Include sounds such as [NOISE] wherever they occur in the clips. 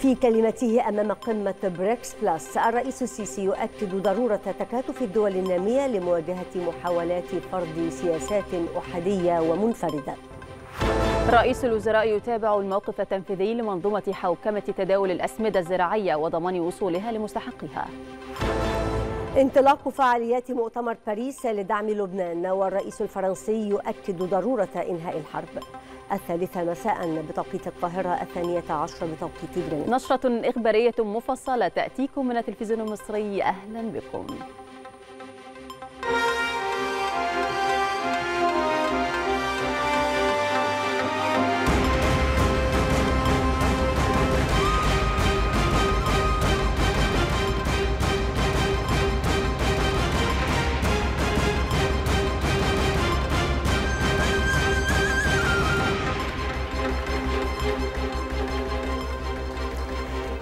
في كلمته أمام قمة بريكس بلس الرئيس السيسي يؤكد ضرورة تكاتف الدول النامية لمواجهة محاولات فرض سياسات أحادية ومنفردة رئيس الوزراء يتابع الموقف التنفيذي لمنظومة حوكمة تداول الأسمدة الزراعية وضمان وصولها لمستحقها انطلاق فعاليات مؤتمر باريس لدعم لبنان والرئيس الفرنسي يؤكد ضرورة إنهاء الحرب الثالثة مساء بتوقيت القاهرة الثانية عشر بتوقيت جرينتش نشرة إخبارية مفصلة تأتيكم من التلفزيون المصري أهلا بكم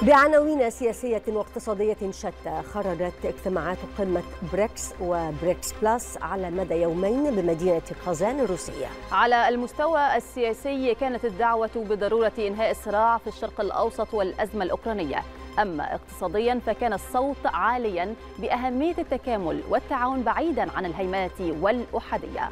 بعناوين سياسية واقتصادية شتى خرجت اجتماعات قمة بريكس وبريكس بلس على مدى يومين بمدينة قازان الروسية على المستوى السياسي كانت الدعوة بضرورة إنهاء الصراع في الشرق الأوسط والأزمة الأوكرانية أما اقتصاديا فكان الصوت عاليا بأهمية التكامل والتعاون بعيدا عن الهيمنة والأحادية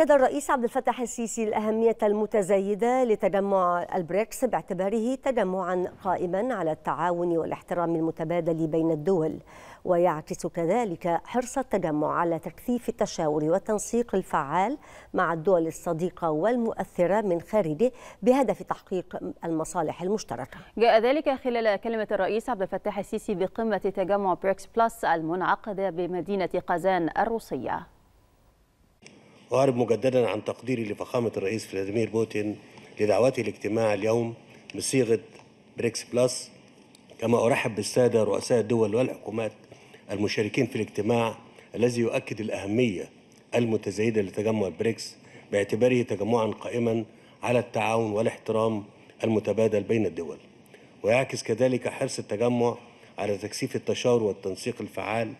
أكد الرئيس عبد الفتاح السيسي الأهمية المتزايدة لتجمع البريكس باعتباره تجمعا قائما على التعاون والاحترام المتبادل بين الدول ويعكس كذلك حرص التجمع على تكثيف التشاور والتنسيق الفعال مع الدول الصديقة والمؤثرة من خارجه بهدف تحقيق المصالح المشتركة جاء ذلك خلال كلمة الرئيس عبد الفتاح السيسي بقمة تجمع بريكس بلس المنعقدة بمدينة قازان الروسية أعرب مجددا عن تقديري لفخامة الرئيس فلاديمير بوتين لدعوته لاجتماع اليوم بصيغة بريكس بلس كما أرحب بالسادة رؤساء الدول والحكومات المشاركين في الاجتماع الذي يؤكد الأهمية المتزايدة لتجمع البريكس باعتباره تجمعا قائما على التعاون والاحترام المتبادل بين الدول ويعكس كذلك حرص التجمع على تكثيف التشاور والتنسيق الفعال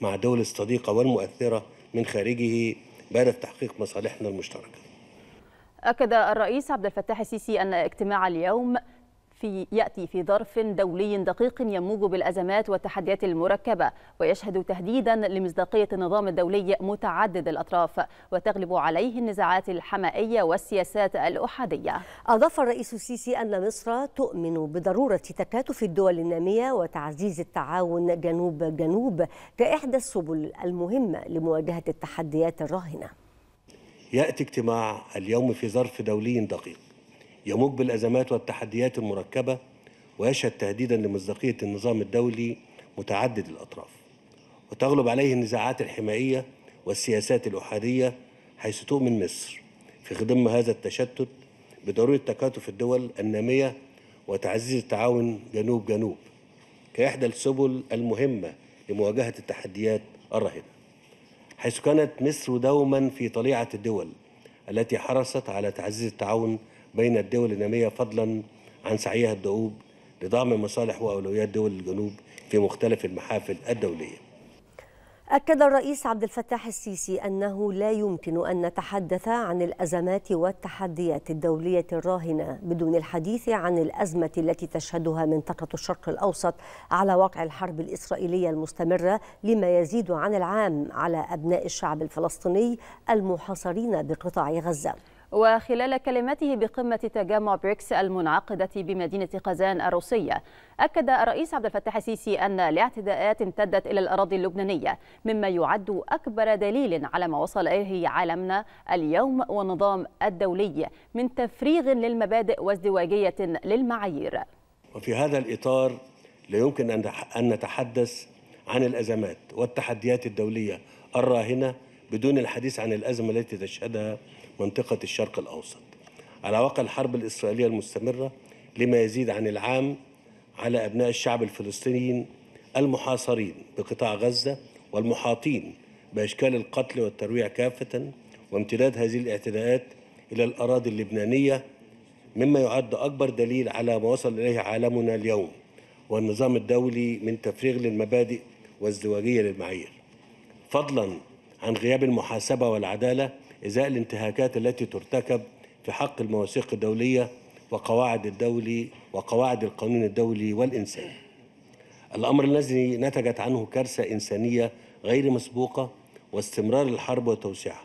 مع الدول الصديقة والمؤثرة من خارجه بين تحقيق مصالحنا المشتركه. أكد الرئيس عبد الفتاح السيسي أن اجتماع اليوم في يأتي في ظرف دولي دقيق يموج بالأزمات والتحديات المركبة ويشهد تهديدا لمصداقية النظام الدولي متعدد الأطراف وتغلب عليه النزاعات الحمائية والسياسات الأحادية أضاف الرئيس السيسي أن مصر تؤمن بضرورة تكاتف الدول النامية وتعزيز التعاون جنوب جنوب كإحدى السبل المهمة لمواجهة التحديات الراهنة يأتي اجتماع اليوم في ظرف دولي دقيق يمج بالأزمات والتحديات المركبة ويشهد تهديدا لمصداقية النظام الدولي متعدد الأطراف وتغلب عليه النزاعات الحمائية والسياسات الأحادية حيث تؤمن مصر في خضم هذا التشتت بضرورة تكاتف الدول النامية وتعزيز التعاون جنوب جنوب كإحدى السبل المهمة لمواجهة التحديات الراهنة حيث كانت مصر دوما في طليعة الدول التي حرصت على تعزيز التعاون بين الدول النامية فضلا عن سعيها الدؤوب لضم مصالح وأولويات دول الجنوب في مختلف المحافل الدولية أكد الرئيس عبد الفتاح السيسي أنه لا يمكن أن نتحدث عن الأزمات والتحديات الدولية الراهنة بدون الحديث عن الأزمة التي تشهدها منطقة الشرق الأوسط على وقع الحرب الإسرائيلية المستمرة لما يزيد عن العام على أبناء الشعب الفلسطيني المحاصرين بقطاع غزة وخلال كلمته بقمة تجمع بريكس المنعقدة بمدينة قزان الروسية أكد الرئيس عبد الفتاح السيسي أن الاعتداءات امتدت إلى الأراضي اللبنانية مما يعد أكبر دليل على ما وصل إليه عالمنا اليوم والنظام الدولي من تفريغ للمبادئ وازدواجية للمعايير وفي هذا الإطار لا يمكن أن نتحدث عن الأزمات والتحديات الدولية الراهنة بدون الحديث عن الأزمة التي تشهدها منطقة الشرق الأوسط على وقع الحرب الإسرائيلية المستمرة لما يزيد عن العام على أبناء الشعب الفلسطينيين المحاصرين بقطاع غزة والمحاطين بأشكال القتل والترويع كافة وامتداد هذه الاعتداءات إلى الأراضي اللبنانية مما يعد أكبر دليل على ما وصل إليه عالمنا اليوم والنظام الدولي من تفريغ للمبادئ وازدواجية للمعايير فضلا عن غياب المحاسبة والعدالة إزاء الانتهاكات التي ترتكب في حق المواثيق الدولية وقواعد الدولي وقواعد القانون الدولي والإنساني الأمر الذي نتجت عنه كارثة إنسانية غير مسبوقة واستمرار الحرب وتوسيعها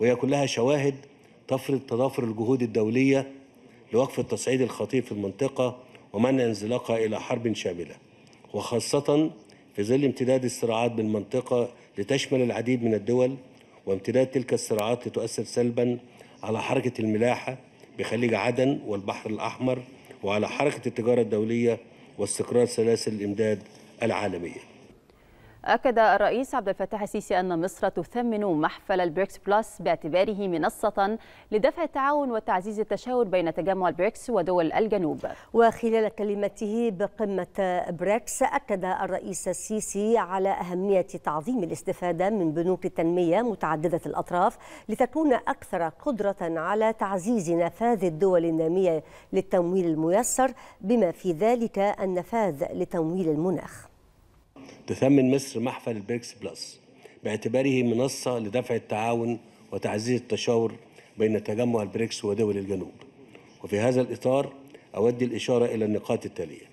وهي كلها شواهد تفرض تضافر الجهود الدولية لوقف التصعيد الخطير في المنطقة ومنع انزلاقها إلى حرب شاملة وخاصة في ظل امتداد الصراعات بالمنطقة لتشمل العديد من الدول وامتداد تلك الصراعات لتؤثر سلبا على حركة الملاحة بخليج عدن والبحر الأحمر وعلى حركة التجارة الدولية واستقرار سلاسل الإمداد العالمية أكد الرئيس عبد الفتاح السيسي أن مصر تثمن محفل البريكس بلس باعتباره منصة لدفع التعاون وتعزيز التشاور بين تجمع البريكس ودول الجنوب وخلال كلمته بقمة بريكس أكد الرئيس السيسي على أهمية تعظيم الاستفادة من بنوك التنمية متعددة الأطراف لتكون أكثر قدرة على تعزيز نفاذ الدول النامية للتمويل الميسر بما في ذلك النفاذ لتمويل المناخ تثمن مصر محفل البريكس بلس باعتباره منصة لدفع التعاون وتعزيز التشاور بين تجمع البريكس ودول الجنوب وفي هذا الإطار أود الإشارة إلى النقاط التالية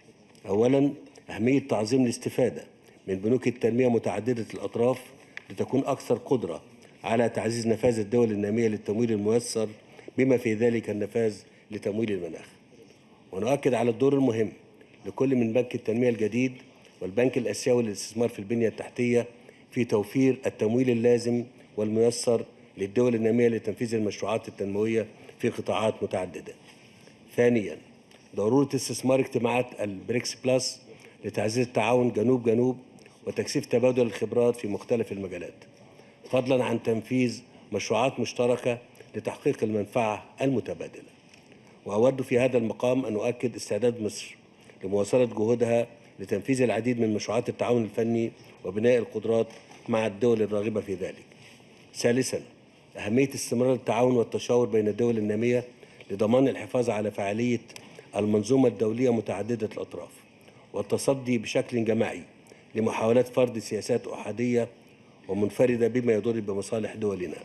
أولا أهمية تعظيم الاستفادة من بنوك التنمية متعددة الأطراف لتكون أكثر قدرة على تعزيز نفاذ الدول النامية للتمويل الميسر بما في ذلك النفاذ لتمويل المناخ ونؤكد على الدور المهم لكل من بنك التنمية الجديد والبنك الآسيوي للاستثمار في البنية التحتية في توفير التمويل اللازم والميسر للدول النامية لتنفيذ المشروعات التنموية في قطاعات متعددة. ثانيا ضرورة استثمار اجتماعات البريكس بلس لتعزيز التعاون جنوب جنوب وتكثيف تبادل الخبرات في مختلف المجالات فضلا عن تنفيذ مشروعات مشتركة لتحقيق المنفعة المتبادلة وأود في هذا المقام أن أؤكد استعداد مصر لمواصلة جهودها لتنفيذ العديد من مشروعات التعاون الفني وبناء القدرات مع الدول الراغبة في ذلك ثالثا أهمية استمرار التعاون والتشاور بين الدول النامية لضمان الحفاظ على فعالية المنظومة الدولية متعددة الأطراف والتصدي بشكل جماعي لمحاولات فرض سياسات أحادية ومنفردة بما يضر بمصالح دولنا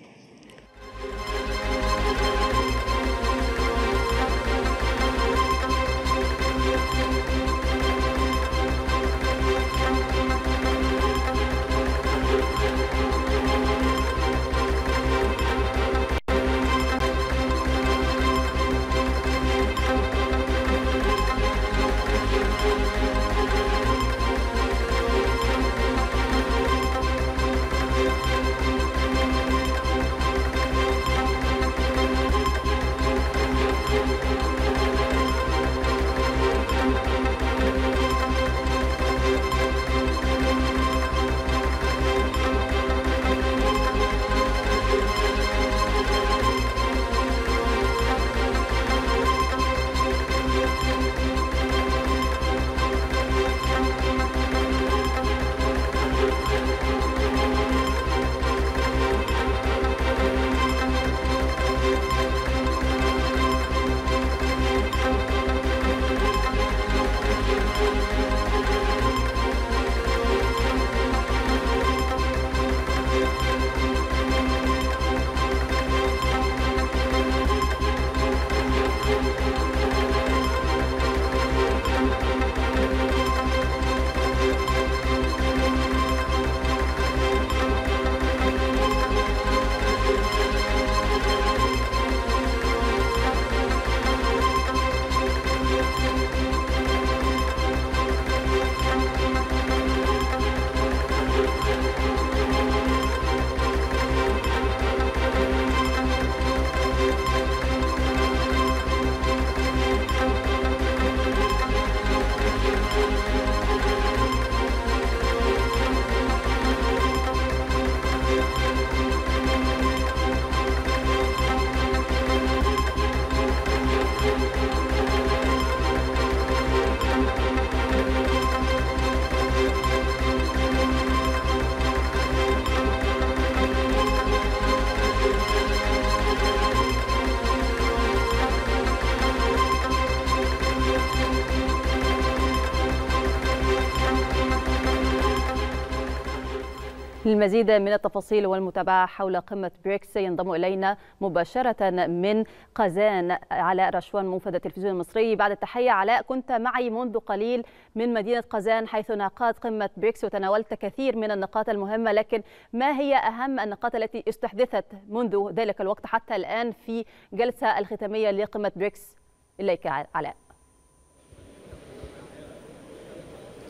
للمزيد من التفاصيل والمتابعة حول قمة بريكس ينضم إلينا مباشرة من قزان علاء رشوان منفذ التلفزيون المصري بعد التحية علاء كنت معي منذ قليل من مدينة قزان حيث ناقات قمة بريكس وتناولت كثير من النقاط المهمة لكن ما هي أهم النقاط التي استحدثت منذ ذلك الوقت حتى الآن في جلسة الختامية لقمة بريكس إليك علاء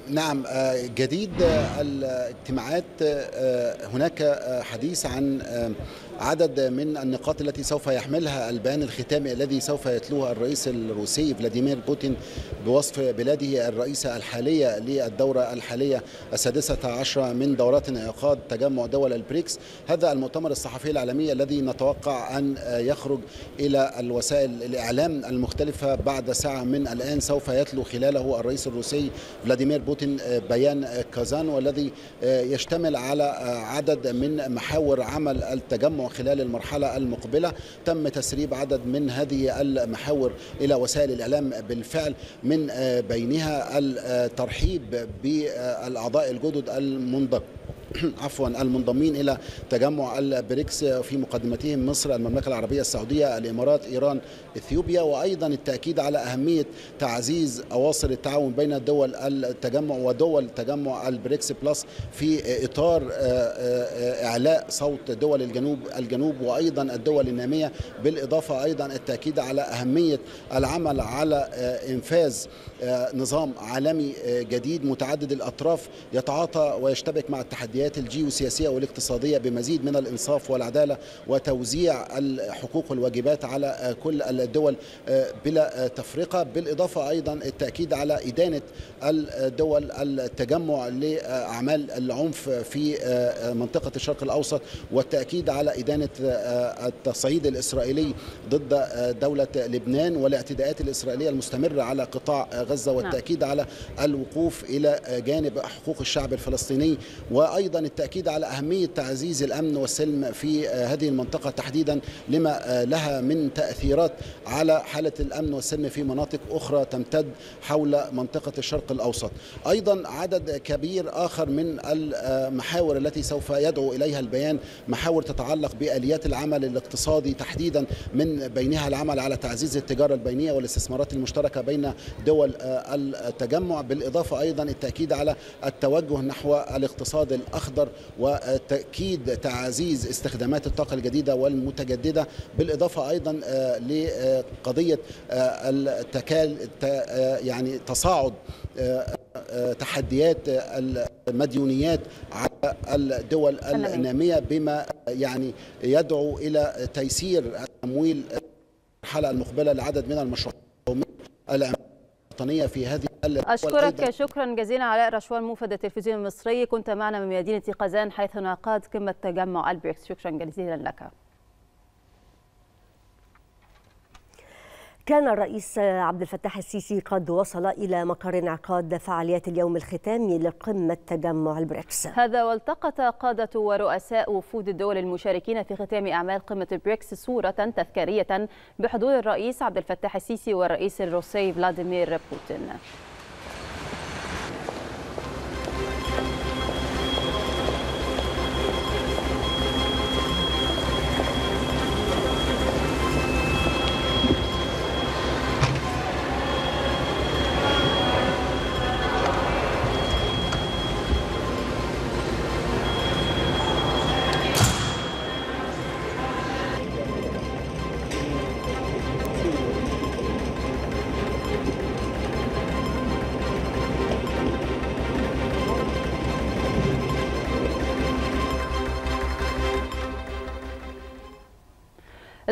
نعم آه، جديد آه، الاجتماعات آه، هناك حديث عن عدد من النقاط التي سوف يحملها البيان الختامي الذي سوف يتلوه الرئيس الروسي فلاديمير بوتين بوصف بلاده الرئيسة الحالية للدورة الحالية السادسة عشرة من دورات انعقاد تجمع دول البريكس هذا المؤتمر الصحفي العالمي الذي نتوقع أن يخرج إلى الوسائل الإعلام المختلفة بعد ساعة من الآن سوف يتلو خلاله الرئيس الروسي فلاديمير بوتين بيان كازان والذي يشتمل على عدد من محاور عمل التجمع خلال المرحلة المقبلة تم تسريب عدد من هذه المحاور إلى وسائل الإعلام بالفعل من آه، بينها الترحيب بالأعضاء الجدد المنضبط [CLEARS THROAT] عفوا المنضمين الى تجمع البريكس في مقدمتهم مصر المملكه العربيه السعوديه الامارات ايران اثيوبيا وايضا التاكيد على اهميه تعزيز اواصر التعاون بين دول التجمع ودول تجمع البريكس بلس في اطار آه، آه، اعلاء صوت دول الجنوب الجنوب وايضا الدول الناميه بالاضافه ايضا التاكيد على اهميه العمل على آه، انفاذ آه، نظام عالمي آه، جديد متعدد الأطراف يتعاطى ويشتبك مع التحديات الجيوسياسية والاقتصادية بمزيد من الإنصاف والعدالة وتوزيع الحقوق والواجبات على آه، كل الدول بلا تفرقة بالإضافة أيضا التأكيد على إدانة الدول التجمع لأعمال العنف في منطقة الشرق الأوسط والتأكيد على إدانة التصعيد الإسرائيلي ضد دولة لبنان والاعتداءات الإسرائيلية المستمرة على قطاع غزة غزة نعم. والتأكيد على الوقوف إلى جانب حقوق الشعب الفلسطيني وأيضا التأكيد على أهمية تعزيز الأمن والسلم في هذه المنطقة تحديدا لما لها من تأثيرات على حالة الأمن والسلم في مناطق أخرى تمتد حول منطقة الشرق الأوسط أيضا عدد كبير آخر من المحاور التي سوف يدعو إليها البيان محاور تتعلق بآليات العمل الاقتصادي تحديدا من بينها العمل على تعزيز التجارة البينية والاستثمارات المشتركة بين دول آه، التجمع بالإضافة أيضا التأكيد على التوجه نحو الاقتصاد الأخضر وتأكيد تعزيز استخدامات الطاقة الجديدة والمتجددة بالإضافة أيضا آه، لقضية آه، التكال يعني تصاعد تحديات المديونيات على الدول النامية بما يعني يدعو إلى تيسير التمويل المرحلة المقبلة لعدد من المشروعات العمل الوطنيه في هذه أشكرك شكرا جزيلا علاء رشوان موفد التلفزيون المصري كنت معنا من مدينة قزان حيث نقاد قمة تجمع البريكس شكرا جزيلا لك كان الرئيس عبد الفتاح السيسي قد وصل إلى مقر انعقاد فعاليات اليوم الختامي لقمة تجمع البريكس هذا والتقط قادة ورؤساء وفود الدول المشاركين في ختام أعمال قمة البريكس صورة تذكارية بحضور الرئيس عبد الفتاح السيسي والرئيس الروسي فلاديمير بوتين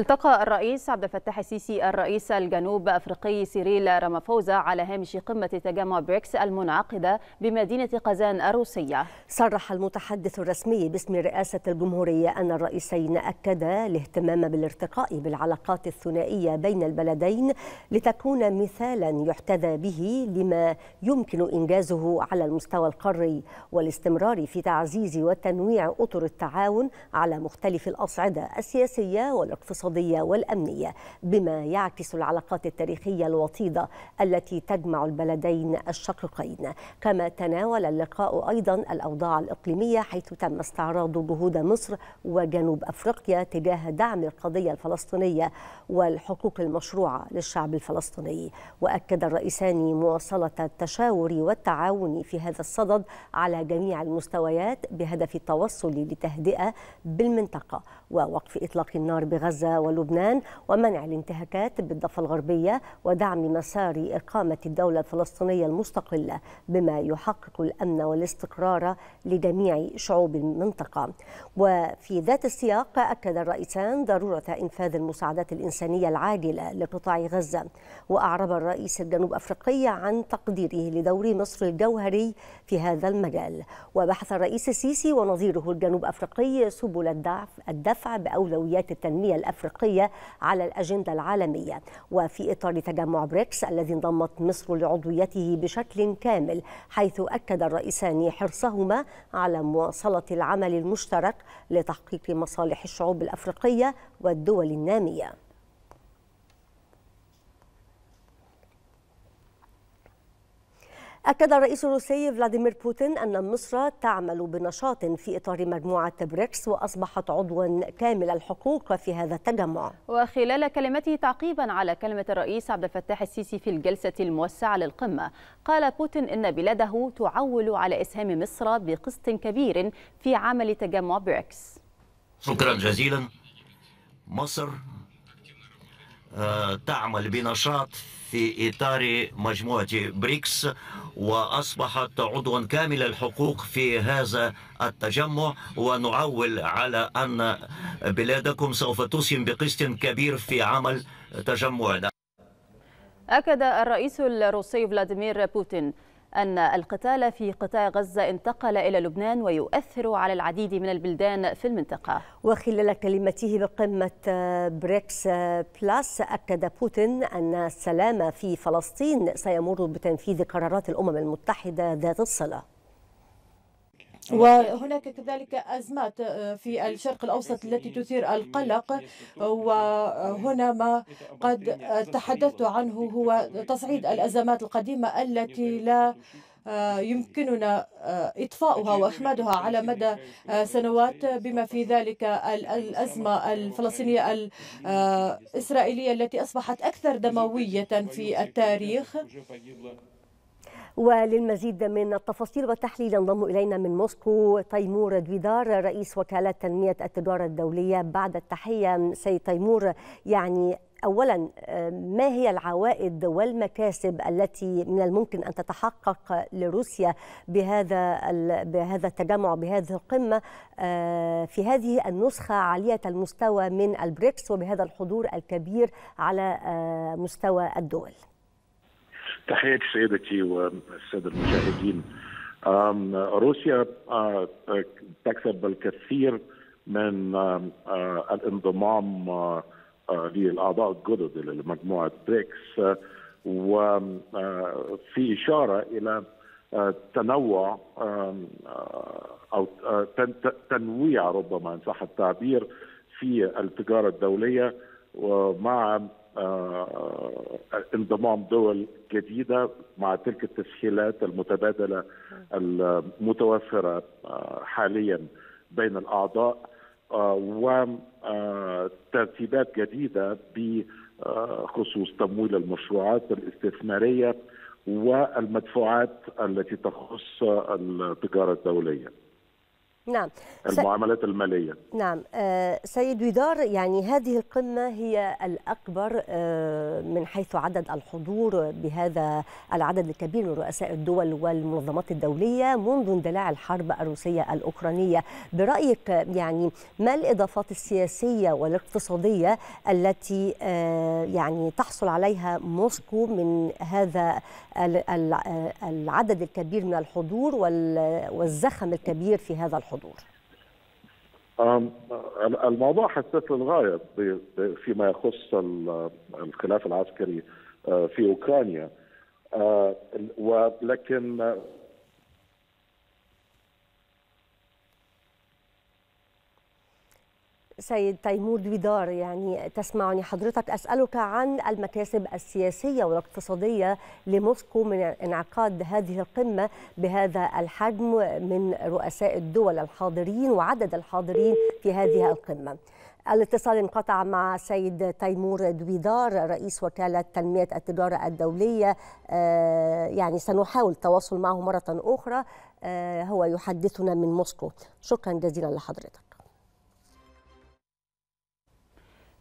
التقى الرئيس عبد الفتاح السيسي الرئيس الجنوب افريقي سيريل رامافوزا على هامش قمه تجمع بريكس المنعقده بمدينه قازان الروسيه. صرح المتحدث الرسمي باسم رئاسه الجمهوريه ان الرئيسين اكدا الاهتمام بالارتقاء بالعلاقات الثنائيه بين البلدين لتكون مثالا يحتذى به لما يمكن انجازه على المستوى القاري والاستمرار في تعزيز وتنويع اطر التعاون على مختلف الاصعده السياسيه والاقتصاديه الاقتصادية والأمنية بما يعكس العلاقات التاريخية الوطيدة التي تجمع البلدين الشقيقين كما تناول اللقاء أيضا الأوضاع الإقليمية حيث تم استعراض جهود مصر وجنوب أفريقيا تجاه دعم القضية الفلسطينية والحقوق المشروعة للشعب الفلسطيني وأكد الرئيسان مواصلة التشاور والتعاون في هذا الصدد على جميع المستويات بهدف التوصل لتهدئة بالمنطقة ووقف إطلاق النار بغزة ولبنان ومنع الانتهاكات بالضفة الغربية ودعم مسار إقامة الدولة الفلسطينية المستقلة بما يحقق الأمن والاستقرار لجميع شعوب المنطقة وفي ذات السياق أكد الرئيسان ضرورة إنفاذ المساعدات الإنسانية العاجلة لقطاع غزة وأعرب الرئيس الجنوب أفريقي عن تقديره لدور مصر الجوهري في هذا المجال وبحث الرئيس السيسي ونظيره الجنوب أفريقي سبل الدفع الدفع باولويات التنميه الافريقيه على الاجنده العالميه وفي اطار تجمع بريكس الذي انضمت مصر لعضويته بشكل كامل حيث اكد الرئيسان حرصهما على مواصله العمل المشترك لتحقيق مصالح الشعوب الافريقيه والدول الناميه أكد الرئيس الروسي فلاديمير بوتين أن مصر تعمل بنشاط في إطار مجموعة بريكس وأصبحت عضوا كامل الحقوق في هذا التجمع وخلال كلمته تعقيبا على كلمة الرئيس عبد الفتاح السيسي في الجلسة الموسعة للقمة قال بوتين إن بلاده تعول على إسهام مصر بقسط كبير في عمل تجمع بريكس شكرا جزيلا مصر تعمل بنشاط في إطار مجموعة بريكس وأصبحت عضوا كامل الحقوق في هذا التجمع ونعول على أن بلادكم سوف تسهم بقسط كبير في عمل تجمعنا أكد الرئيس الروسي فلاديمير بوتين أن القتال في قطاع غزة انتقل إلى لبنان ويؤثر على العديد من البلدان في المنطقة وخلال كلمته بقمة بريكس بلاس أكد بوتين أن السلام في فلسطين سيمر بتنفيذ قرارات الأمم المتحدة ذات الصلة وهناك كذلك أزمات آه، في الشرق الأوسط التي تثير القلق وهنا ما قد تحدثت عنه هو تصعيد الأزمات القديمة التي لا آه، يمكننا آه، إطفاؤها وإخمادها على مدى سنوات بما في ذلك الأزمة الفلسطينية الإسرائيلية التي أصبحت أكثر دموية في التاريخ وللمزيد من التفاصيل والتحليل ينضم إلينا من موسكو تيمور دويدار رئيس وكالة تنمية التجارة الدولية بعد التحية سيد تيمور يعني اولا آه، ما هي العوائد والمكاسب التي من الممكن ان تتحقق لروسيا بهذا بهذا التجمع بهذه القمه آه، في هذه النسخه عاليه المستوى من البريكس وبهذا الحضور الكبير على آه، مستوى الدول تحياتي سيدتي والسادة المشاهدين روسيا آه، آه، تكسب الكثير من آه، الانضمام للأعضاء الجدد لمجموعة بريكس وفي إشارة إلى تنوع أو تنويع ربما إن صح التعبير في التجارة الدولية ومع آه، انضمام دول جديده مع تلك التسهيلات المتبادله المتوفره آه، حاليا بين الاعضاء آه، وترتيبات جديده بخصوص تمويل المشروعات الاستثماريه والمدفوعات التي تخص التجاره الدوليه. نعم المعاملات المالية نعم آه، سيد ودار يعني هذه القمة هي الأكبر آه، من حيث عدد الحضور بهذا العدد الكبير من رؤساء الدول والمنظمات الدولية منذ اندلاع الحرب الروسية الأوكرانية برأيك يعني ما الإضافات السياسية والاقتصادية التي آه، يعني تحصل عليها موسكو من هذا العدد الكبير من الحضور والزخم الكبير في هذا الحضور الحضور؟ الموضوع حساس للغاية فيما يخص الخلاف العسكري آه، في أوكرانيا آه، ولكن سيد تيمور دويدار يعني تسمعني حضرتك أسألك عن المكاسب السياسية والاقتصادية لموسكو من انعقاد هذه القمة بهذا الحجم من رؤساء الدول الحاضرين وعدد الحاضرين في هذه القمة الاتصال انقطع مع السيد تيمور دويدار رئيس وكالة تنمية التجارة الدولية آه، يعني سنحاول التواصل معه مرة أخرى آه، هو يحدثنا من موسكو شكرا جزيلا لحضرتك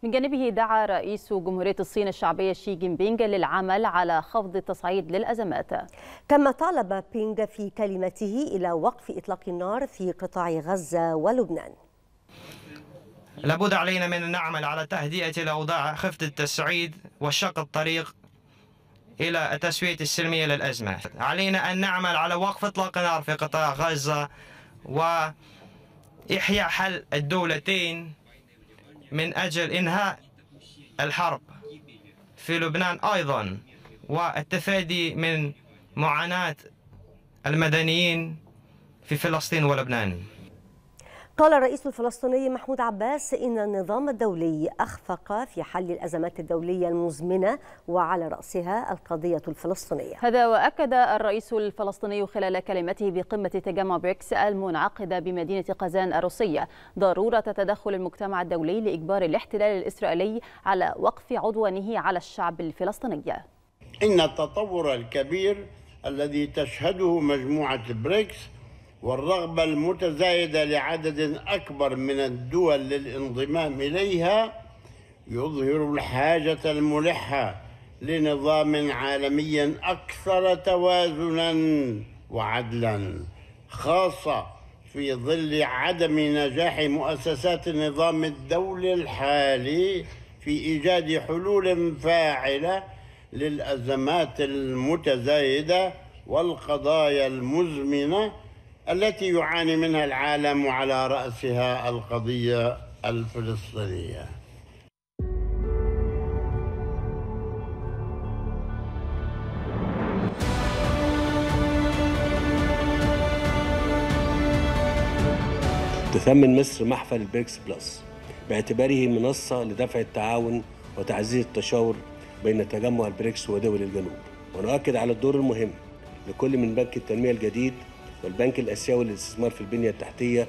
من جانبه دعا رئيس جمهورية الصين الشعبية شي جين بينج للعمل على خفض التصعيد للأزمات كما طالب بينج في كلمته إلى وقف إطلاق النار في قطاع غزة ولبنان لابد علينا من أن نعمل على تهدئة الأوضاع خفض التصعيد وشق الطريق إلى التسوية السلمية للأزمة علينا أن نعمل على وقف إطلاق النار في قطاع غزة وإحياء حل الدولتين من أجل إنهاء الحرب في لبنان أيضا والتفادي من معاناة المدنيين في فلسطين ولبنان قال الرئيس الفلسطيني محمود عباس إن النظام الدولي أخفق في حل الأزمات الدولية المزمنة وعلى رأسها القضية الفلسطينية هذا وأكد الرئيس الفلسطيني خلال كلمته بقمة تجمع بريكس المنعقدة بمدينة قزان الروسية ضرورة تدخل المجتمع الدولي لإجبار الاحتلال الإسرائيلي على وقف عدوانه على الشعب الفلسطيني إن التطور الكبير الذي تشهده مجموعة بريكس والرغبة المتزايدة لعدد أكبر من الدول للانضمام إليها يظهر الحاجة الملحة لنظام عالمي أكثر توازنا وعدلا خاصة في ظل عدم نجاح مؤسسات النظام الدولي الحالي في إيجاد حلول فاعلة للأزمات المتزايدة والقضايا المزمنة التي يعاني منها العالم وعلى رأسها القضية الفلسطينية تثمن مصر محفل بيكس بلس باعتباره منصة لدفع التعاون وتعزيز التشاور بين تجمع البريكس ودول الجنوب ونؤكد على الدور المهم لكل من بنك التنمية الجديد والبنك الآسيوي للاستثمار في البنية التحتية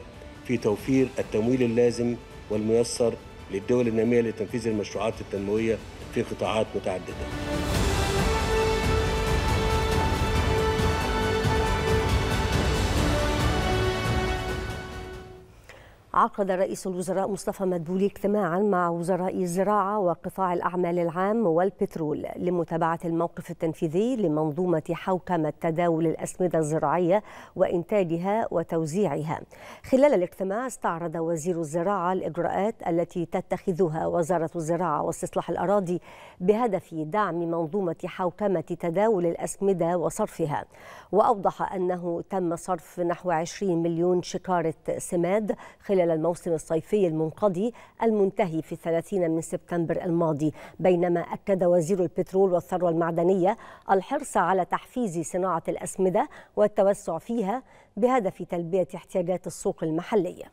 في توفير التمويل اللازم والميسر للدول النامية لتنفيذ المشروعات التنموية في قطاعات متعددة عقد رئيس الوزراء مصطفى مدبولي اجتماعا مع وزراء الزراعة وقطاع الأعمال العام والبترول لمتابعة الموقف التنفيذي لمنظومة حوكمة تداول الأسمدة الزراعية وإنتاجها وتوزيعها خلال الاجتماع استعرض وزير الزراعة الإجراءات التي تتخذها وزارة الزراعة واستصلاح الأراضي بهدف دعم منظومة حوكمة تداول الأسمدة وصرفها وأوضح أنه تم صرف نحو 20 مليون شكارة سماد خلال خلال الموسم الصيفي المنقضي المنتهي في 30 من سبتمبر الماضي بينما أكد وزير البترول والثروة المعدنية الحرص على تحفيز صناعة الأسمدة والتوسع فيها بهدف تلبية احتياجات السوق المحلية.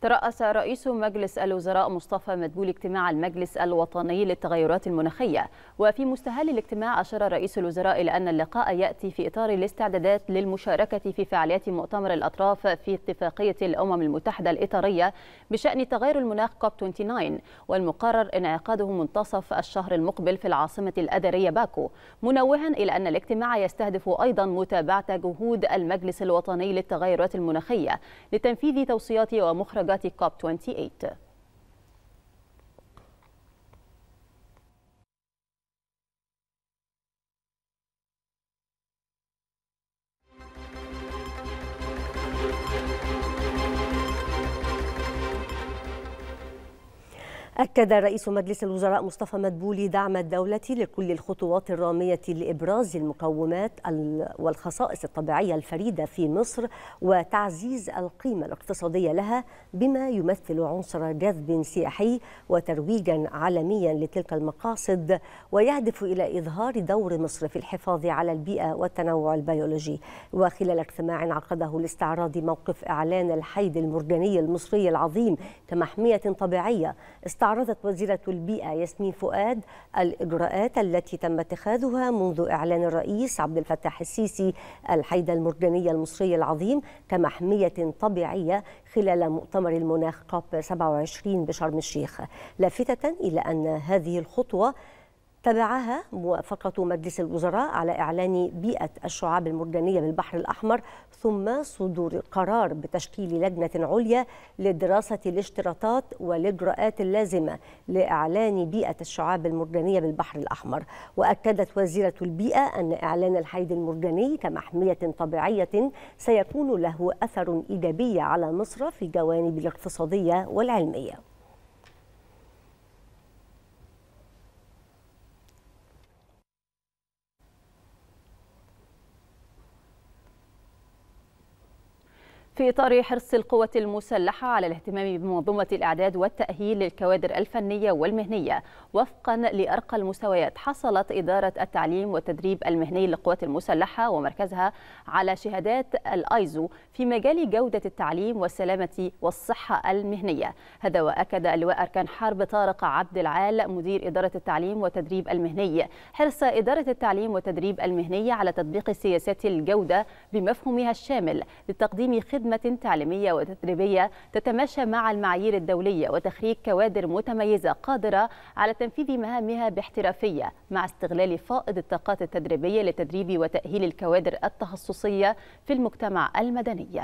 ترأس رئيس مجلس الوزراء مصطفى مدبول اجتماع المجلس الوطني للتغيرات المناخية وفي مستهل الاجتماع أشار رئيس الوزراء إلى أن اللقاء يأتي في إطار الاستعدادات للمشاركة في فعاليات مؤتمر الأطراف في اتفاقية الأمم المتحدة الإطارية بشأن تغير المناخ كوب 29 والمقرر انعقاده منتصف الشهر المقبل في العاصمة الأدرية باكو منوها إلى أن الاجتماع يستهدف أيضا متابعة جهود المجلس الوطني للتغيرات المناخية لتنفيذ توصيات ومخرج Agati COP28. أكد رئيس مجلس الوزراء مصطفى مدبولي دعم الدولة لكل الخطوات الرامية لإبراز المقومات والخصائص الطبيعية الفريدة في مصر وتعزيز القيمة الاقتصادية لها بما يمثل عنصر جذب سياحي وترويجا عالميا لتلك المقاصد ويهدف إلى إظهار دور مصر في الحفاظ على البيئة والتنوع البيولوجي وخلال اجتماع عقده لاستعراض موقف إعلان الحيد المرجاني المصري العظيم كمحمية طبيعية استعراض استعرضت وزيرة البيئة ياسمين فؤاد الإجراءات التي تم اتخاذها منذ إعلان الرئيس عبد الفتاح السيسي الحيدة المرجانية المصرية العظيم كمحمية طبيعية خلال مؤتمر المناخ كوب 27 بشرم الشيخ لافتة إلى أن هذه الخطوة تبعها موافقة مجلس الوزراء على إعلان بيئة الشعاب المرجانية بالبحر الأحمر ثم صدور قرار بتشكيل لجنة عليا لدراسة الاشتراطات والإجراءات اللازمة لإعلان بيئة الشعاب المرجانية بالبحر الأحمر وأكدت وزيرة البيئة أن إعلان الحيد المرجاني كمحمية طبيعية سيكون له أثر إيجابي على مصر في جوانب الاقتصادية والعلمية في إطار حرص القوة المسلحة على الاهتمام بمنظومة الإعداد والتأهيل للكوادر الفنية والمهنية وفقا لأرقى المستويات حصلت إدارة التعليم والتدريب المهني للقوات المسلحة ومركزها على شهادات الأيزو في مجال جودة التعليم والسلامة والصحة المهنية هذا وأكد اللواء أركان حرب طارق عبد العال مدير إدارة التعليم والتدريب المهني حرص إدارة التعليم والتدريب المهني على تطبيق سياسات الجودة بمفهومها الشامل لتقديم خدمة خدمة تعليمية وتدريبية تتماشى مع المعايير الدولية وتخريج كوادر متميزة قادرة على تنفيذ مهامها باحترافية مع استغلال فائض الطاقات التدريبية لتدريب وتأهيل الكوادر التخصصية في المجتمع المدني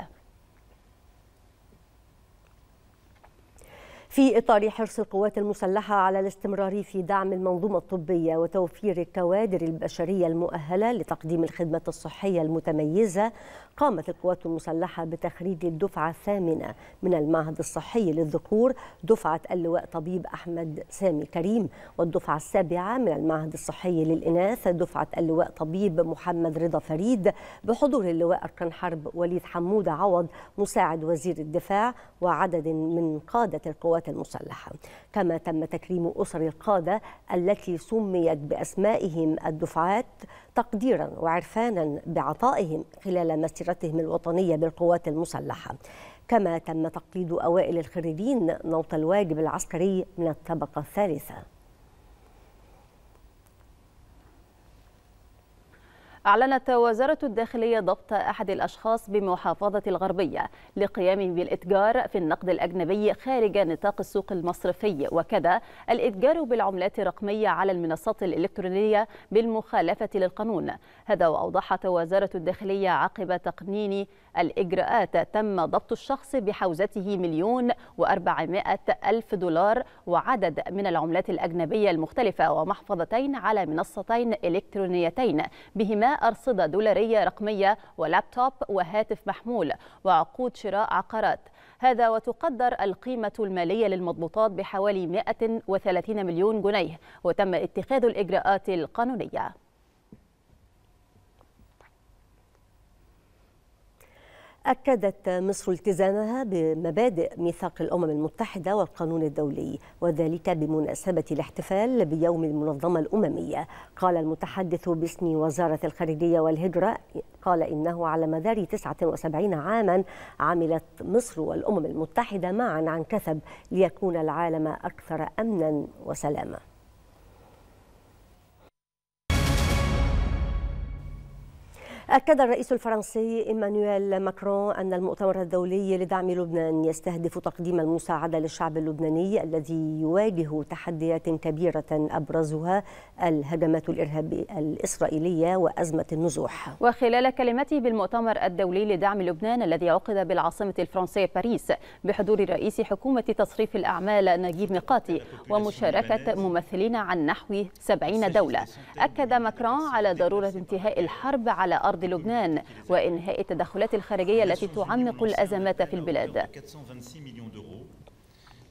في إطار حرص القوات المسلحة على الاستمرار في دعم المنظومة الطبية وتوفير الكوادر البشرية المؤهلة لتقديم الخدمة الصحية المتميزة قامت القوات المسلحة بتخريج الدفعة الثامنة من المعهد الصحي للذكور دفعة اللواء طبيب أحمد سامي كريم والدفعة السابعة من المعهد الصحي للإناث دفعة اللواء طبيب محمد رضا فريد بحضور اللواء أركان حرب وليد حمودة عوض مساعد وزير الدفاع وعدد من قادة القوات القوات المسلحة كما تم تكريم أسر القادة التي سميت بأسمائهم الدفعات تقديرا وعرفانا بعطائهم خلال مسيرتهم الوطنية بالقوات المسلحة كما تم تقليد أوائل الخريجين نوط الواجب العسكري من الطبقة الثالثة أعلنت وزارة الداخلية ضبط أحد الأشخاص بمحافظة الغربية لقيامه بالإتجار في النقد الأجنبي خارج نطاق السوق المصرفي وكذا الإتجار بالعملات الرقمية على المنصات الإلكترونية بالمخالفة للقانون هذا وأوضحت وزارة الداخلية عقب تقنين الإجراءات تم ضبط الشخص بحوزته مليون وأربعمائة ألف دولار وعدد من العملات الأجنبية المختلفة ومحفظتين على منصتين إلكترونيتين بهما أرصدة دولارية رقمية ولابتوب وهاتف محمول وعقود شراء عقارات هذا وتقدر القيمة المالية للمضبوطات بحوالي 130 مليون جنيه وتم اتخاذ الإجراءات القانونية أكدت مصر التزامها بمبادئ ميثاق الأمم المتحدة والقانون الدولي وذلك بمناسبة الاحتفال بيوم المنظمة الأممية قال المتحدث باسم وزارة الخارجية والهجرة قال إنه على مدار 79 عاما عملت مصر والأمم المتحدة معا عن كثب ليكون العالم أكثر أمنا وسلاما أكد الرئيس الفرنسي إيمانويل ماكرون أن المؤتمر الدولي لدعم لبنان يستهدف تقديم المساعدة للشعب اللبناني الذي يواجه تحديات كبيرة أبرزها الهجمات الإرهابية الإسرائيلية وأزمة النزوح وخلال كلمته بالمؤتمر الدولي لدعم لبنان الذي عقد بالعاصمة الفرنسية باريس بحضور رئيس حكومة تصريف الأعمال نجيب ميقاتي ومشاركة ممثلين عن نحو 70 دولة أكد ماكرون على ضرورة انتهاء الحرب على أرض أرض لبنان وإنهاء التدخلات الخارجية التي تعمق الأزمات في البلاد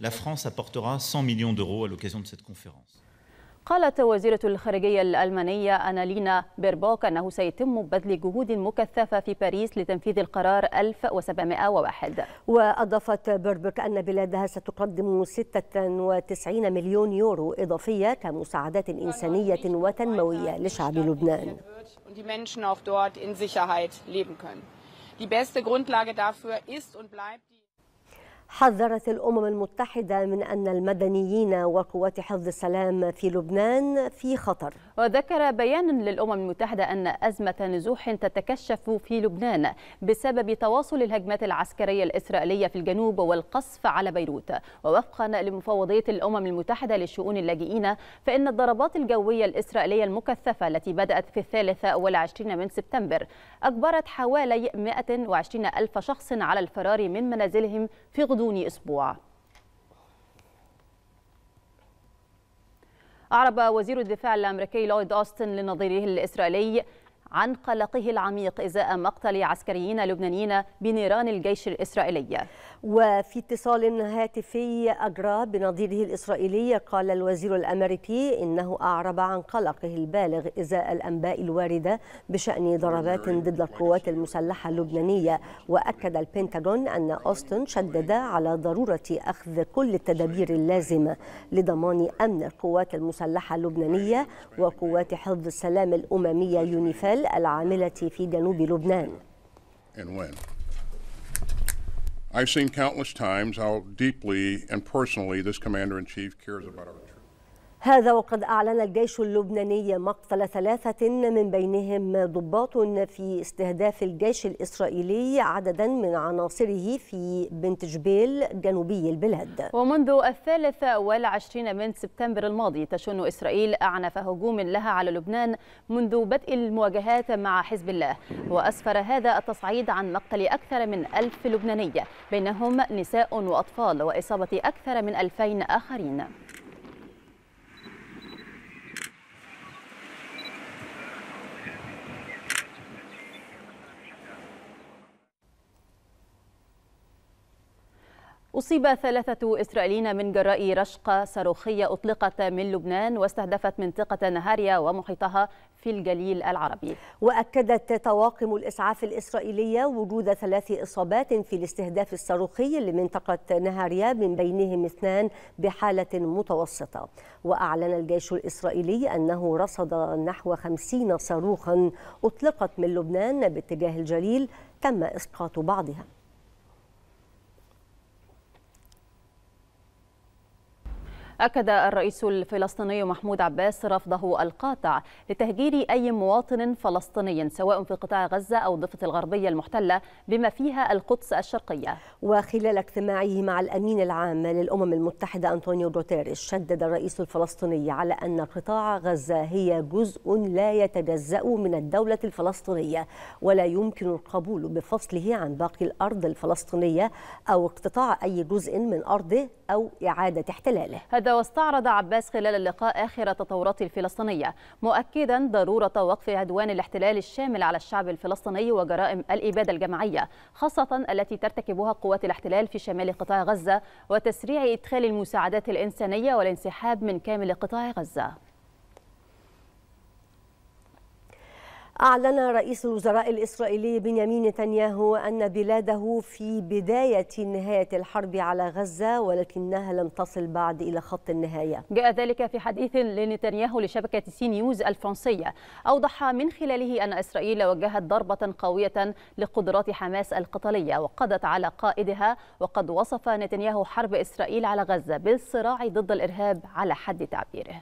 La France apportera 100 millions d'euros à l'occasion de cette conférence. قالت وزيرة الخارجية الألمانية أنالينا بيربوك أنه سيتم بذل جهود مكثفة في باريس لتنفيذ القرار 1701 وأضافت بيربوك أن بلادها ستقدم 96 مليون يورو إضافية كمساعدات إنسانية وتنموية لشعب لبنان Die beste Grundlage dafür ist und bleibt حذرت الأمم المتحدة من أن المدنيين وقوات حفظ السلام في لبنان في خطر وذكر بيان للأمم المتحدة أن أزمة نزوح تتكشف في لبنان بسبب تواصل الهجمات العسكرية الإسرائيلية في الجنوب والقصف على بيروت ووفقا لمفوضية الأمم المتحدة لشؤون اللاجئين فإن الضربات الجوية الإسرائيلية المكثفة التي بدأت في الثالث والعشرين من سبتمبر أجبرت حوالي 120 ألف شخص على الفرار من منازلهم في غضون غضون أسبوع أعرب وزير الدفاع الأمريكي لويد أوستن لنظيره الإسرائيلي عن قلقه العميق إزاء مقتل عسكريين لبنانيين بنيران الجيش الإسرائيلي وفي اتصال هاتفي أجراه بنظيره الإسرائيلي قال الوزير الأمريكي إنه أعرب عن قلقه البالغ إزاء الأنباء الواردة بشأن ضربات ضد القوات المسلحة اللبنانية وأكد البنتاغون أن أوستن شدد على ضرورة أخذ كل التدابير اللازمة لضمان أمن القوات المسلحة اللبنانية وقوات حفظ السلام الأممية يونيفال العاملة في جنوب لبنان. I've seen countless times how deeply and personally this commander in chief cares about our. هذا وقد أعلن الجيش اللبناني مقتل ثلاثة من بينهم ضباط في استهداف الجيش الإسرائيلي عددا من عناصره في بنت جبيل جنوبي البلاد ومنذ الثالث والعشرين من سبتمبر الماضي تشن إسرائيل أعنف هجوم لها على لبنان منذ بدء المواجهات مع حزب الله وأسفر هذا التصعيد عن مقتل أكثر من ألف لبناني بينهم نساء وأطفال وإصابة أكثر من ألفين آخرين أصيب ثلاثة إسرائيليين من جراء رشقة صاروخية أطلقت من لبنان واستهدفت منطقة نهاريا ومحيطها في الجليل العربي وأكدت طواقم الإسعاف الإسرائيلية وجود ثلاث إصابات في الاستهداف الصاروخي لمنطقة نهاريا من بينهم اثنان بحالة متوسطة وأعلن الجيش الإسرائيلي أنه رصد نحو خمسين صاروخا أطلقت من لبنان باتجاه الجليل تم إسقاط بعضها أكد الرئيس الفلسطيني محمود عباس رفضه القاطع لتهجير أي مواطن فلسطيني سواء في قطاع غزة أو الضفة الغربية المحتلة بما فيها القدس الشرقية وخلال اجتماعه مع الأمين العام للأمم المتحدة أنطونيو غوتيريش شدد الرئيس الفلسطيني على أن قطاع غزة هي جزء لا يتجزأ من الدولة الفلسطينية ولا يمكن القبول بفصله عن باقي الأرض الفلسطينية أو اقتطاع أي جزء من أرضه أو إعادة احتلاله هذا واستعرض عباس خلال اللقاء آخر التطورات الفلسطينية مؤكدا ضرورة وقف عدوان الاحتلال الشامل على الشعب الفلسطيني وجرائم الإبادة الجماعية خاصة التي ترتكبها قوات الاحتلال في شمال قطاع غزة وتسريع إدخال المساعدات الإنسانية والانسحاب من كامل قطاع غزة أعلن رئيس الوزراء الإسرائيلي بنيامين نتنياهو أن بلاده في بداية نهاية الحرب على غزة ولكنها لم تصل بعد إلى خط النهاية جاء ذلك في حديث لنتنياهو لشبكة سي نيوز الفرنسية أوضح من خلاله أن إسرائيل وجهت ضربة قوية لقدرات حماس القتالية وقضت على قائدها وقد وصف نتنياهو حرب إسرائيل على غزة بالصراع ضد الإرهاب على حد تعبيره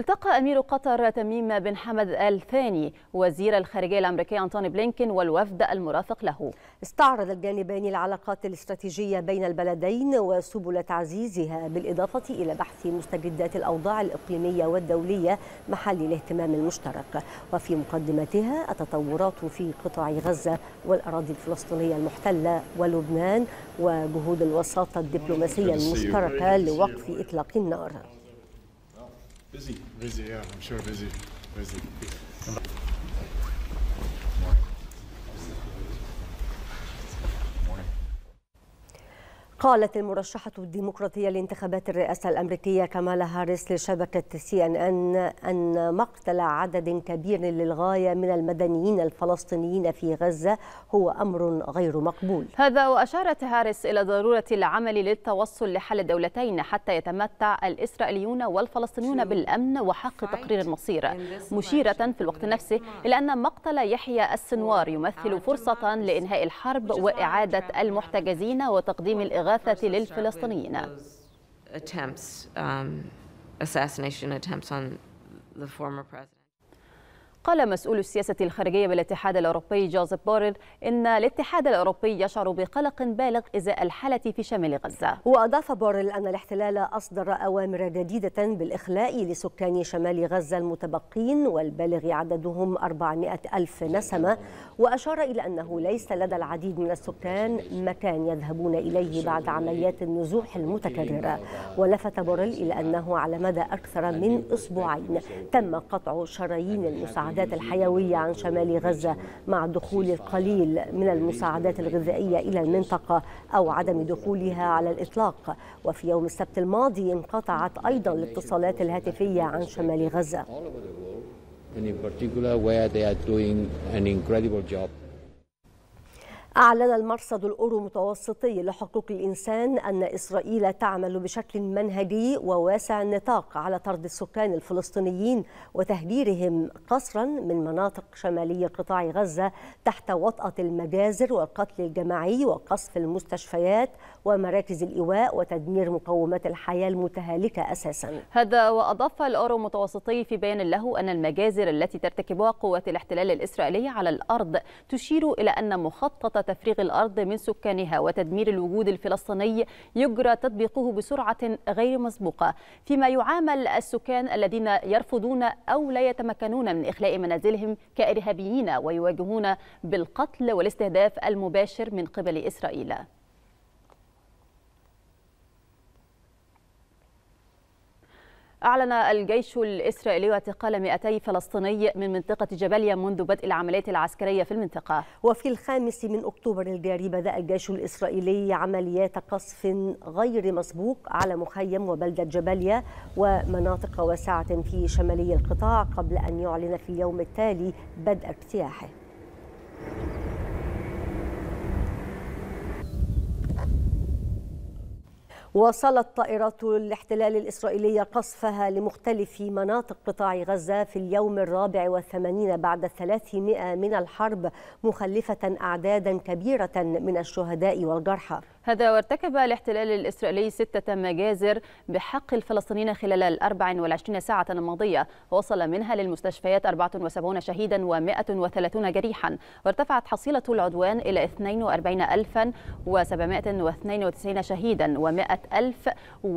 التقى أمير قطر تميم بن حمد آل ثاني وزير الخارجية الأمريكي أنتوني بلينكين والوفد المرافق له استعرض الجانبان العلاقات الاستراتيجية بين البلدين وسبل تعزيزها بالإضافة إلى بحث مستجدات الأوضاع الإقليمية والدولية محل الاهتمام المشترك وفي مقدمتها التطورات في قطاع غزة والأراضي الفلسطينية المحتلة ولبنان وجهود الوساطة الدبلوماسية المشتركة لوقف إطلاق النار Busy. Busy, yeah, I'm sure busy. Busy. قالت المرشحة الديمقراطية لانتخابات الرئاسة الأمريكية كمالا هاريس لشبكة سي أن أن أن مقتل عدد كبير للغاية من المدنيين الفلسطينيين في غزة هو أمر غير مقبول هذا وأشارت هاريس إلى ضرورة العمل للتوصل لحل الدولتين حتى يتمتع الإسرائيليون والفلسطينيون بالأمن وحق تقرير المصير مشيرة في الوقت نفسه إلى أن مقتل يحيى السنوار يمثل آه، فرصة لإنهاء الحرب وإعادة المحتجزين وتقديم الإغاثة الإغاثة للفلسطينيين assassination attempts on the former president. قال مسؤول السياسة الخارجية بالاتحاد الأوروبي جوزيف بوريل إن الاتحاد الأوروبي يشعر بقلق بالغ إزاء الحالة في شمال غزة وأضاف بوريل أن الاحتلال أصدر أوامر جديدة بالإخلاء لسكان شمال غزة المتبقين والبالغ عددهم 400 ألف نسمة وأشار إلى أنه ليس لدى العديد من السكان مكان يذهبون إليه بعد عمليات النزوح المتكررة ولفت بوريل إلى أنه على مدى أكثر من أسبوعين تم قطع شرايين المساعدة المساعدات الحيوية عن شمال غزة مع دخول القليل من المساعدات الغذائية إلى المنطقة أو عدم دخولها على الإطلاق وفي يوم السبت الماضي انقطعت أيضا الاتصالات الهاتفية عن شمال غزة. and in particular where they are doing an incredible job. أعلن المرصد الأورو متوسطي لحقوق الإنسان أن إسرائيل تعمل بشكل منهجي وواسع النطاق على طرد السكان الفلسطينيين وتهجيرهم قسرا من مناطق شمالي قطاع غزة تحت وطأة المجازر والقتل الجماعي وقصف المستشفيات ومراكز الإيواء وتدمير مقومات الحياة المتهالكة أساسا هذا وأضاف الأورو متوسطي في بيان له أن المجازر التي ترتكبها قوات الاحتلال الإسرائيلي على الأرض تشير إلى أن مخطط تفريغ الأرض من سكانها وتدمير الوجود الفلسطيني يجرى تطبيقه بسرعة غير مسبوقة فيما يعامل السكان الذين يرفضون أو لا يتمكنون من إخلاء منازلهم كإرهابيين ويواجهون بالقتل والاستهداف المباشر من قبل إسرائيل أعلن الجيش الإسرائيلي اعتقال 200 فلسطيني من منطقة جباليا منذ بدء العمليات العسكرية في المنطقة وفي الخامس من أكتوبر الجاري بدأ الجيش الإسرائيلي عمليات قصف غير مسبوق على مخيم وبلدة جباليا ومناطق واسعة في شمالي القطاع قبل أن يعلن في اليوم التالي بدء اجتياحه واصلت طائرات الاحتلال الإسرائيلية قصفها لمختلف مناطق قطاع غزة في اليوم الرابع والثمانين بعد الثلاثمائة من الحرب مخلفة أعدادا كبيرة من الشهداء والجرحى هذا وارتكب الاحتلال الإسرائيلي ستة مجازر بحق الفلسطينيين خلال ال 24 ساعة الماضية وصل منها للمستشفيات 74 شهيدا و130 جريحا وارتفعت حصيلة العدوان إلى 42792 شهيدا و100412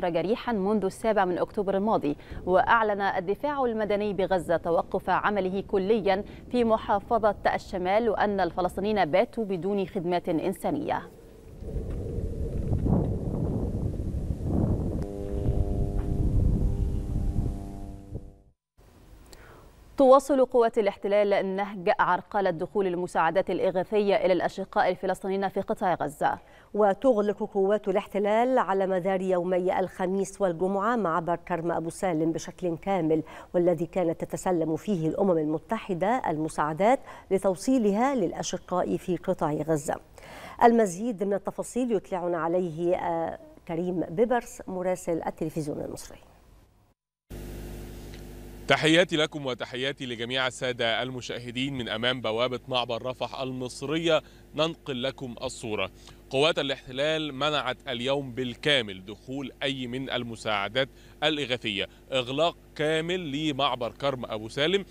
جريحا منذ السابع من أكتوبر الماضي وأعلن الدفاع المدني بغزة توقف عمله كليا في محافظة الشمال وأن الفلسطينيين باتوا بدون خدمات إنسانية تواصل قوات الاحتلال نهج عرقلة دخول المساعدات الإغاثية إلى الأشقاء الفلسطينيين في قطاع غزة وتغلق قوات الاحتلال على مدار يومي الخميس والجمعة معبر كرم أبو سالم بشكل كامل والذي كانت تتسلم فيه الأمم المتحدة المساعدات لتوصيلها للأشقاء في قطاع غزة المزيد من التفاصيل يطلعنا عليه آه، كريم بيبرس مراسل التلفزيون المصري تحياتي لكم وتحياتي لجميع السادة المشاهدين من أمام بوابة معبر رفح المصرية ننقل لكم الصورة قوات الاحتلال منعت اليوم بالكامل دخول أي من المساعدات الإغاثية إغلاق كامل لمعبر كرم أبو سالم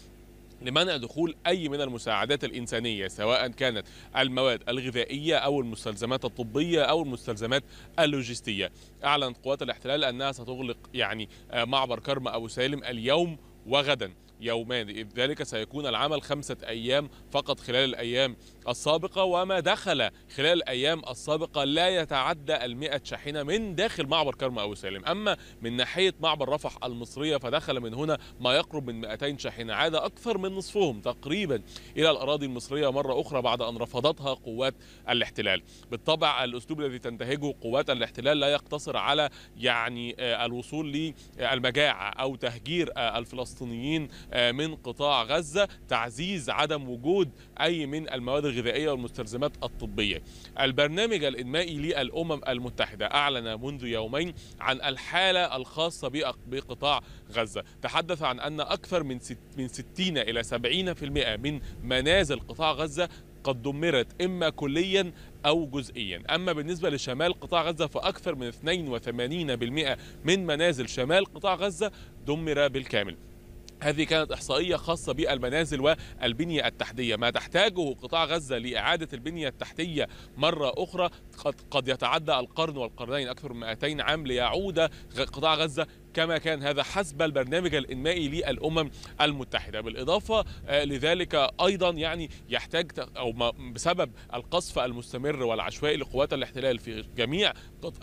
لمنع دخول أي من المساعدات الإنسانية سواء كانت المواد الغذائية أو المستلزمات الطبية أو المستلزمات اللوجستية أعلنت قوات الاحتلال أنها ستغلق يعني آه، معبر كرم أبو سالم اليوم وغدا يومان إذ ذلك سيكون العمل خمسة أيام فقط خلال الأيام السابقة وما دخل خلال الأيام السابقة لا يتعدى المئة شاحنة من داخل معبر كرم أبو سالم أما من ناحية معبر رفح المصرية فدخل من هنا ما يقرب من 200 شاحنة عاد أكثر من نصفهم تقريبا إلى الأراضي المصرية مرة أخرى بعد أن رفضتها قوات الاحتلال بالطبع الأسلوب الذي تنتهجه قوات الاحتلال لا يقتصر على يعني آه، الوصول للمجاعة أو تهجير آه، الفلسطينيين آه، من قطاع غزة تعزيز عدم وجود أي من المواد الغذائية والمستلزمات الطبية البرنامج الإنمائي للأمم المتحدة أعلن منذ يومين عن الحالة الخاصة بقطاع غزة تحدث عن أن أكثر من من 60 إلى 70% من منازل قطاع غزة قد دمرت إما كليا أو جزئيا أما بالنسبة لشمال قطاع غزة فأكثر من 82% من منازل شمال قطاع غزة دمر بالكامل هذه كانت إحصائية خاصة بالمنازل والبنية التحتية ما تحتاجه قطاع غزة لإعادة البنية التحتية مرة أخرى قد, قد يتعدى القرن والقرنين أكثر من 200 عام ليعود قطاع غزة كما كان هذا حسب البرنامج الانمائي للامم المتحده بالاضافه آه، لذلك ايضا يعني يحتاج او بسبب القصف المستمر والعشوائي لقوات الاحتلال في جميع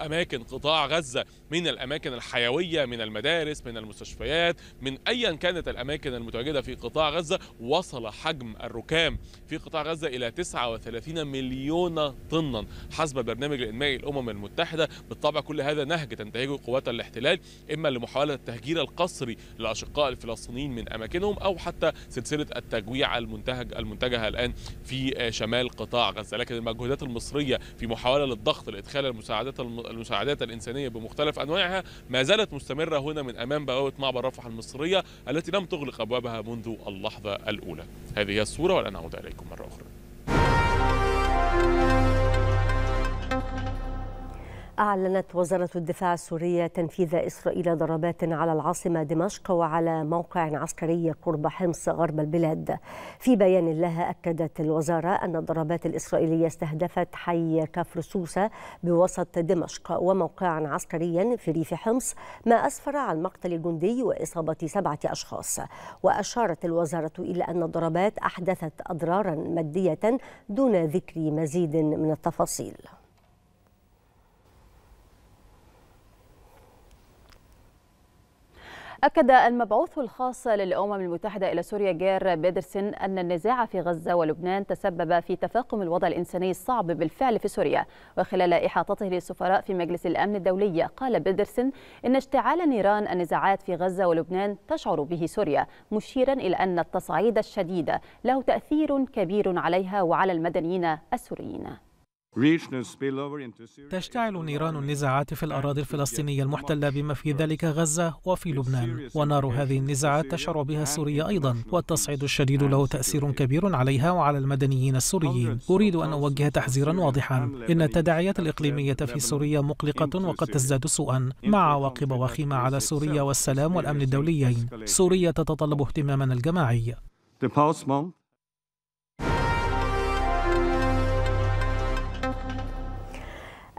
اماكن قطاع غزه من الاماكن الحيويه من المدارس من المستشفيات من ايا كانت الاماكن المتواجده في قطاع غزه وصل حجم الركام في قطاع غزه الى 39 مليون طنا حسب البرنامج الانمائي للامم المتحده بالطبع كل هذا نهج تنتهجه قوات الاحتلال اما لمحاولة التهجير القسري للأشقاء الفلسطينيين من أماكنهم أو حتى سلسلة التجويع المنتهج المنتجهة الآن في شمال قطاع غزة لكن المجهودات المصرية في محاولة للضغط لإدخال المساعدات المساعدات الإنسانية بمختلف أنواعها ما زالت مستمرة هنا من أمام بوابة معبر رفح المصرية التي لم تغلق أبوابها منذ اللحظة الأولى هذه هي الصورة والآن أعود إليكم مرة أخرى أعلنت وزارة الدفاع السورية تنفيذ إسرائيل ضربات على العاصمة دمشق وعلى موقع عسكري قرب حمص غرب البلاد. في بيان لها أكدت الوزارة أن الضربات الإسرائيلية استهدفت حي كفر سوسة بوسط دمشق وموقعا عسكريا في ريف حمص ما أسفر عن مقتل جندي وإصابة سبعة أشخاص. وأشارت الوزارة إلى أن الضربات أحدثت أضرارا مادية دون ذكر مزيد من التفاصيل. أكد المبعوث الخاص للأمم المتحدة إلى سوريا جير بيدرسن أن النزاع في غزة ولبنان تسبب في تفاقم الوضع الإنساني الصعب بالفعل في سوريا وخلال إحاطته للسفراء في مجلس الأمن الدولي قال بيدرسن إن اشتعال نيران النزاعات في غزة ولبنان تشعر به سوريا مشيرا إلى أن التصعيد الشديد له تأثير كبير عليها وعلى المدنيين السوريين تشتعل نيران النزاعات في الأراضي الفلسطينية المحتلة بما في ذلك غزة وفي لبنان ونار هذه النزاعات تشعر بها سوريا أيضا والتصعيد الشديد له تأثير كبير عليها وعلى المدنيين السوريين أريد أن أوجه تحذيرا واضحا إن التداعيات الإقليمية في سوريا مقلقة وقد تزداد سوءا مع عواقب وخيمة على سوريا والسلام والأمن الدوليين سوريا تتطلب اهتمامنا الجماعي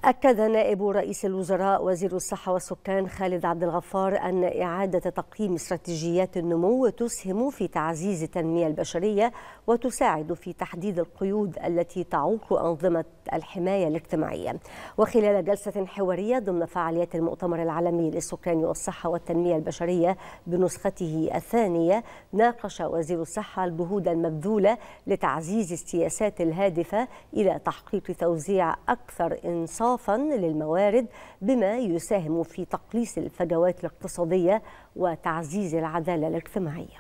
أكد نائب رئيس الوزراء وزير الصحة والسكان خالد عبد الغفار أن إعادة تقييم استراتيجيات النمو تسهم في تعزيز التنمية البشرية وتساعد في تحديد القيود التي تعوق أنظمة الحماية الاجتماعية وخلال جلسة حوارية ضمن فعاليات المؤتمر العالمي للسكان والصحة والتنمية البشرية بنسخته الثانية ناقش وزير الصحة الجهود المبذولة لتعزيز السياسات الهادفة إلى تحقيق توزيع أكثر إنصاف إضافا للموارد بما يساهم في تقليص الفجوات الاقتصادية وتعزيز العدالة الاجتماعية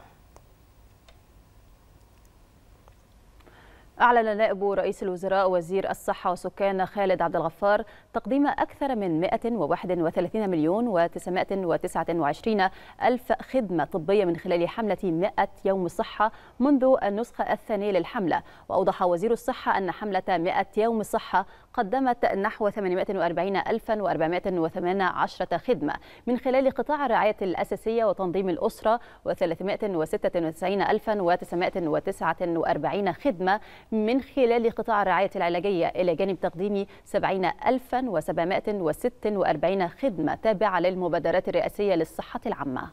أعلن نائب رئيس الوزراء وزير الصحة والسكان خالد عبد الغفار تقديم أكثر من 131 مليون و929 ألف خدمة طبية من خلال حملة 100 يوم صحة منذ النسخة الثانية للحملة وأوضح وزير الصحة أن حملة 100 يوم صحة قدمت نحو 840,418 خدمة من خلال قطاع الرعاية الأساسية وتنظيم الأسرة و396949 خدمة من خلال قطاع الرعاية العلاجية إلى جانب تقديم 70746 خدمة تابعة للمبادرات الرئاسية للصحة العامة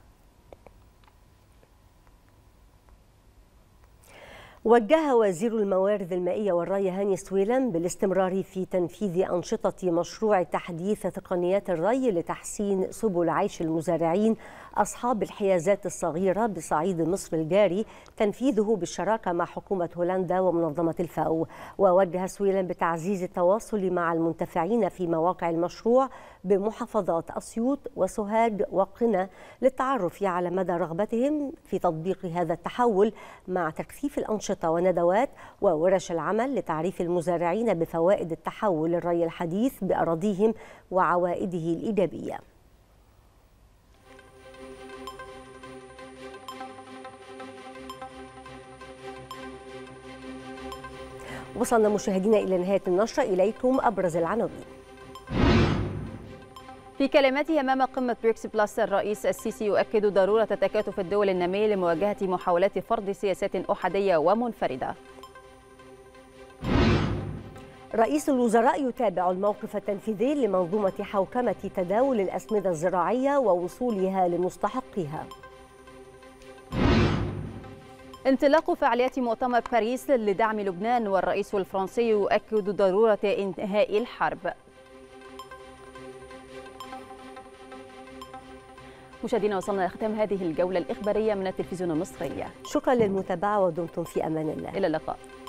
وجه وزير الموارد المائية والري هاني سويلم بالاستمرار في تنفيذ أنشطة مشروع تحديث تقنيات الري لتحسين سبل عيش المزارعين أصحاب الحيازات الصغيرة بصعيد مصر الجاري تنفيذه بالشراكة مع حكومة هولندا ومنظمة الفاو ووجه سويلا بتعزيز التواصل مع المنتفعين في مواقع المشروع بمحافظات أسيوط وسوهاج وقنا للتعرف على مدى رغبتهم في تطبيق هذا التحول مع تكثيف الأنشطة وندوات وورش العمل لتعريف المزارعين بفوائد التحول الري الحديث بأراضيهم وعوائده الإيجابية وصلنا مشاهدينا إلى نهاية النشرة إليكم أبرز العناوين في كلمته أمام قمة بريكس بلس الرئيس السيسي يؤكد ضرورة تكاتف الدول النامية لمواجهة محاولات فرض سياسات أحادية ومنفردة رئيس الوزراء يتابع الموقف التنفيذي لمنظومة حوكمة تداول الأسمدة الزراعية ووصولها لمستحقيها انطلاق فعاليات مؤتمر باريس لدعم لبنان والرئيس الفرنسي يؤكد ضرورة انتهاء الحرب مشاهدينا وصلنا لختام هذه الجولة الإخبارية من التلفزيون المصري شكرا للمتابعة ودمتم في أمان الله إلى اللقاء